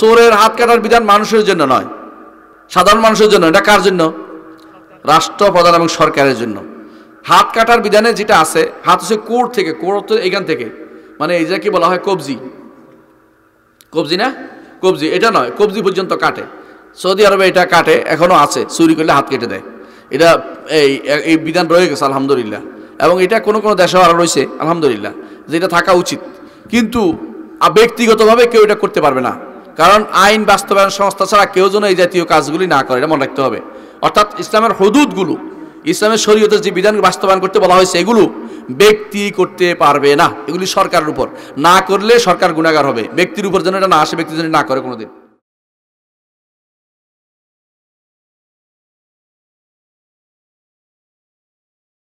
চোরের হাত কাটার বিধান মানুষের জন্য নয় সাধারণ মানুষের জন্য এটা কার জন্য রাষ্ট্রপ্রধান এবং সরকারের জন্য হাত কাটার বিধানে যেটা আছে হাত হচ্ছে কোর থেকে কোর তো এখান থেকে মানে এই কি বলা হয় কবজি কবজি না কবজি এটা নয় কবজি পর্যন্ত কাটে সৌদি আরবে এটা কাটে এখনও আছে চুরি করলে হাত কেটে দেয় এটা এই এই বিধান রয়ে গেছে আলহামদুলিল্লাহ এবং এটা কোনো কোনো দেশেও আরও রয়েছে আলহামদুলিল্লাহ যেটা থাকা উচিত কিন্তু ব্যক্তিগতভাবে কেউ এটা করতে পারবে না কারণ আইন বাস্তবায়ন সংস্থা ছাড়া কেউ যেন এই জাতীয় কাজগুলি না করে এটা মনে রাখতে হবে অর্থাৎ ইসলামের হদুদগুলো ইসলামের শরীয়তের যে বিধান বাস্তবায়ন করতে বলা হয়েছে এগুলো ব্যক্তি করতে পারবে না এগুলি সরকারের উপর না করলে সরকার গুণাগার হবে ব্যক্তির উপর যেন এটা না আসে ব্যক্তি যেন না করে কোনোদিন